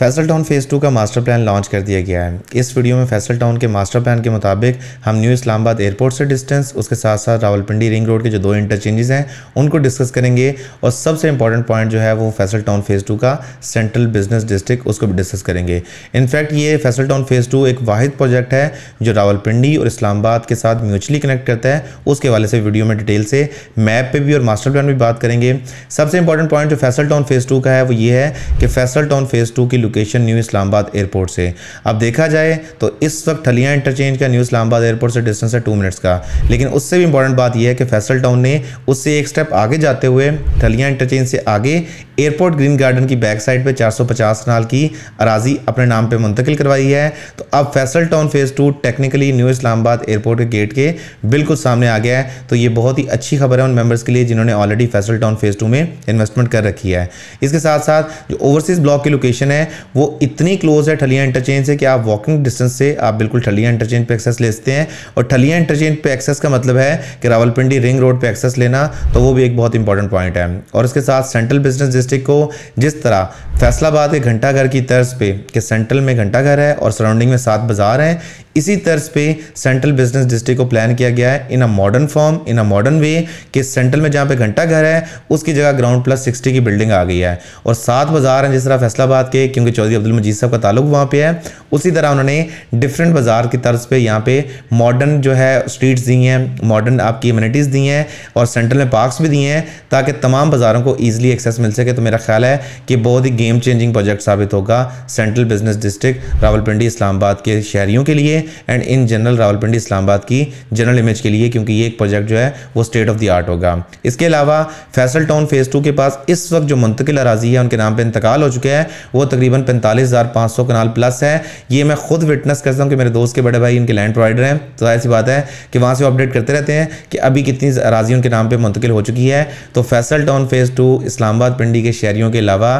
Faisal town phase two का master plan launch कर दिया गया है इस वीडियो में फैसल टाउन के मास्टर प्लान के मुताबिक हम न्यू इस्लामाबाद एयरपोर्ट से डिस्टेंस उसके साथ साथ रावलपिंडी रिंग रोड के जो दो इंटरचेंजेस हैं उनको डिस्कस करेंगे और सबसे इंपॉर्टेंट पॉइंट जो है वो फैसल टाउन फेज़ टू का सेंट्रल बिजनेस डिस्ट्रिक्ट उसको भी डिस्कस करेंगे इनफैक्ट ये फैसल टाउन फेज़ टू एक वाद प्रोजेक्ट है जो रावलपिंडी और इस्लामाबाद के साथ म्यूचुअली कनेक्ट करता है उसके हवाले से वीडियो में डिटेल से मैप पर भी और मास्टर प्लान भी बात करेंगे सबसे इंपॉर्टेंट पॉइंट जो फैसल टाउन फेज़ टू का है वो ये है कि फैसल टाउन फेज़ टू की लोकेशन न्यू इस्लामाबाद एयरपोर्ट से अब देखा जाए तो इस वक्त ठलिया इंटरचेंज का न्यू इस्लामाबाद एयरपोर्ट से डिस्टेंस है टू मिनट्स का लेकिन उससे भी इंपॉर्टेंट बात यह है कि फैसल टाउन ने उससे एक स्टेप आगे जाते हुए ठलिया इंटरचेंज से आगे एयरपोर्ट ग्रीन गार्डन की बैक साइड पर चार सौ कनाल की अराजी अपने नाम पर मुंतकिल करवाई है तो अब Faisal town phase two technically new Islamabad airport के गेट के बिल्कुल सामने आ गया है तो ये बहुत ही अच्छी खबर है उन मेंबर्स के लिए जिन्होंने already Faisal town phase two में इन्वेस्टमेंट कर रखी है इसके साथ साथ जो ओवरसीज़ ब्लॉक की लोकेशन है वो इतनी क्लोज है ठलिया इंटरचेंज से कि आप वॉकिंग डिस्टेंस से आप बिल्कुल ठलिया इंटरचेंज पे एक्सेस ले सकते हैं और ठलिया इंटरचेंज पे एक्सेस का मतलब है कि रावलपिंडी रिंग रोड पे एक्सेस लेना तो वो भी एक बहुत इंपॉर्टेंट पॉइंट है और इसके साथ सेंट्रल बिजनेस डिस्ट्रिक्ट को जिस तरह फैसलाबाद के घंटाघर की तर्ज पे कि सेंट्रल में घंटाघर है और सराउंडिंग में सात बाजार हैं इसी तर्ज पे सेंट्रल बिजनेस डिस्ट्रिक्ट को प्लान किया गया है in a modern form in a modern way कि सेंट्रल में जहाँ पे घंटा घर है उसकी जगह ग्राउंड प्लस सिक्सटी की बिल्डिंग आ गई है और सात बाजार हैं जिस तरह फैसलाबाद के क्योंकि चौधरी अब्दुल मजीद साहब का ताल्लुक वहाँ पर है उसी तरह उन्होंने डिफरेंट बाजार की तर्ज पर यहाँ पे मॉडर्न जो है स्ट्रीट्स दी हैं मॉडर्न आपकी इम्यूनिटीज़ दी हैं और सेंट्रल में पार्क्स भी दिए हैं ताकि तमाम बाज़ारों को ईजिली एक्सेस मिल सके तो मेरा ख्याल है कि बहुत ही गेम चेंजिंग प्रोजेक्ट साबित होगा central business district Rawalpindi Islamabad के शहरीों के लिए and in general Rawalpindi Islamabad की जनरल इमेज के लिए क्योंकि ये एक प्रोजेक्ट जो है वो स्टेट ऑफ द आर्ट होगा इसके अलावा फैसल टाउन फेज़ टू के पास इस वक्त जो मुंतकिल अराजी है उनके नाम पर इंतकाल हो चुके हैं वो तकरीबन पैंतालीस हज़ार पाँच सौ कनाल प्लस है ये मैं खुद विटनेस करता हूँ कि मेरे दोस्त के बड़े भाई इनके लैंड प्रोवाइडर हैं तो ऐसी बात है कि वहाँ से अपडेट करते रहते हैं कि अभी कितनी अराजी उनके नाम पर मुंतकिल हो चुकी है तो Faisal town phase two Islamabad Pindi के शहरीों के अलावा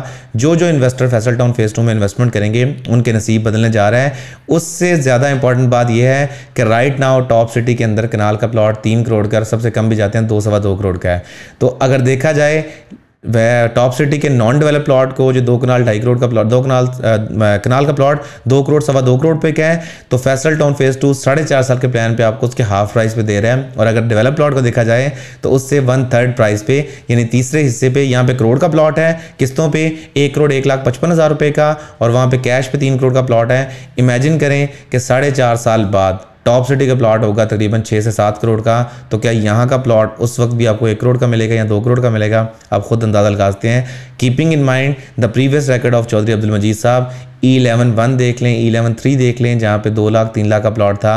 जो जो investor Faisal town phase two में इन्वेस्टमेंट करेंगे उनके नसीब बदलने जा रहा है उससे ज़्यादा इंपॉर्टेंट इंपॉर्टेंट बात यह है कि राइट नाउ टॉप सिटी के अंदर कनाल का प्लॉट तीन करोड़ का सबसे कम भी जाते हैं दो सवा दो करोड़ का है तो अगर देखा जाए वह टॉप सिटी के नॉन डेवलप प्लॉट को जो दो कनाल ढाई करोड़ का प्लॉट दो कनाल कनाल का प्लॉट दो करोड़ सवा दो करोड़ पे का है तो फैसल टाउन फेज़ टू साढ़े चार साल के प्लान पे आपको उसके हाफ प्राइस पे दे रहे हैं और अगर डेवलप प्लॉट को देखा जाए तो उससे वन थर्ड प्राइस पे यानी तीसरे हिस्से पे यहाँ पे करोड़ का प्लॉट है किस्तों पर एक करोड़ एक लाख पचपन हज़ार रुपये का और वहाँ पर कैश पे तीन करोड़ का प्लॉट है इमेजिन करें कि साढ़े चार साल बाद टॉप सिटी का प्लॉट होगा तकरीबन छः से सात करोड़ का तो क्या यहाँ का प्लॉट उस वक्त भी आपको एक करोड़ का मिलेगा या दो करोड़ का मिलेगा आप खुद अंदाज़ा लगाते हैं keeping in mind the previous record of Chaudhry Abdul Majeed sahab E eleven one देख लें ई इलेवन थ्री देख लें जहाँ पे दो लाख तीन लाख का प्लॉट था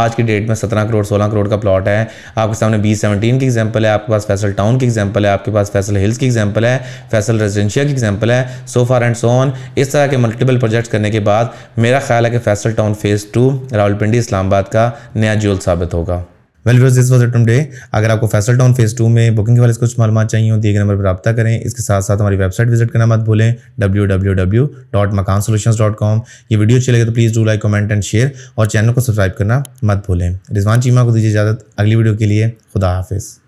आज की डेट में सत्रह करोड़ सोलह करोड़ का प्लॉट है आपके सामने बी सेवनटीन की एग्जाम्पल है आपके पास फैसल टाउन की एग्जाम्पल है आपके पास फैसल हिल्स की एग्जाम्पल है फैसल रेजिडेंशिया की एग्जाम्पल है सोफार एंड सोन इस तरह के मल्टीपल प्रोजेक्ट्स करने के बाद मेरा ख्याल है कि Faisal town phase two Rawalpindi Islamabad का नया जोल साबित होगा well viewers this was it today अगर आपको फैसल टाउन फेज टू में बुकिंग के वाले कुछ मालूम चाहिए दिए गए नंबर पर रब्ता करें इसके साथ साथ हमारी वेबसाइट विजिट करना मत भूलें W W dot Makaan dot com ये वीडियो अच्छी लगे तो please do like comment and share और चैनल को सब्सक्राइब करना मत भूलें रिजवान चीमा को दीजिए इजाज़त अगली वीडियो के लिए खुदा हाफिज़